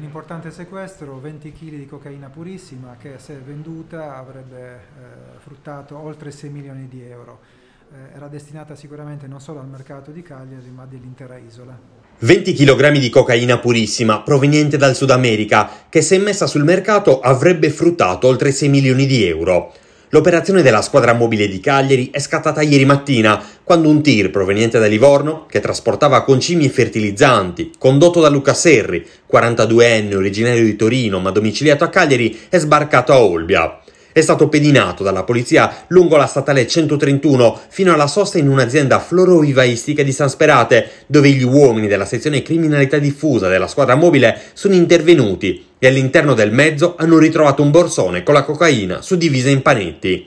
Un importante sequestro, 20 kg di cocaina purissima che se venduta avrebbe eh, fruttato oltre 6 milioni di euro. Eh, era destinata sicuramente non solo al mercato di Cagliari ma dell'intera isola. 20 kg di cocaina purissima proveniente dal Sud America che se messa sul mercato avrebbe fruttato oltre 6 milioni di euro. L'operazione della squadra mobile di Cagliari è scattata ieri mattina, quando un tir proveniente da Livorno, che trasportava concimi e fertilizzanti, condotto da Luca Serri, 42enne originario di Torino ma domiciliato a Cagliari, è sbarcato a Olbia. È stato pedinato dalla polizia lungo la statale 131 fino alla sosta in un'azienda florovivaistica di San Sperate, dove gli uomini della sezione criminalità diffusa della squadra mobile sono intervenuti e all'interno del mezzo hanno ritrovato un borsone con la cocaina suddivisa in panetti.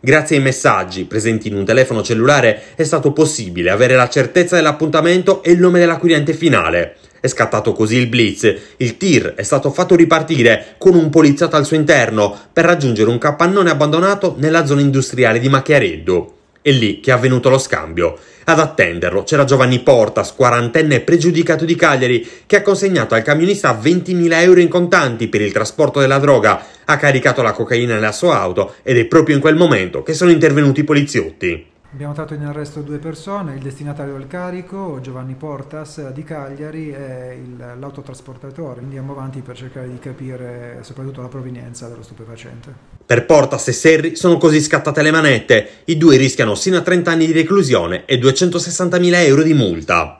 Grazie ai messaggi presenti in un telefono cellulare è stato possibile avere la certezza dell'appuntamento e il nome dell'acquirente finale. È scattato così il blitz. Il tir è stato fatto ripartire con un poliziotto al suo interno per raggiungere un capannone abbandonato nella zona industriale di Macchiareddo. È lì che è avvenuto lo scambio. Ad attenderlo c'era Giovanni Portas, quarantenne pregiudicato di Cagliari, che ha consegnato al camionista 20.000 euro in contanti per il trasporto della droga, ha caricato la cocaina nella sua auto ed è proprio in quel momento che sono intervenuti i poliziotti. Abbiamo tratto in arresto due persone, il destinatario del carico, Giovanni Portas di Cagliari e l'autotrasportatore. andiamo avanti per cercare di capire soprattutto la provenienza dello stupefacente. Per Portas e Serri sono così scattate le manette. I due rischiano sino a 30 anni di reclusione e 260.000 euro di multa.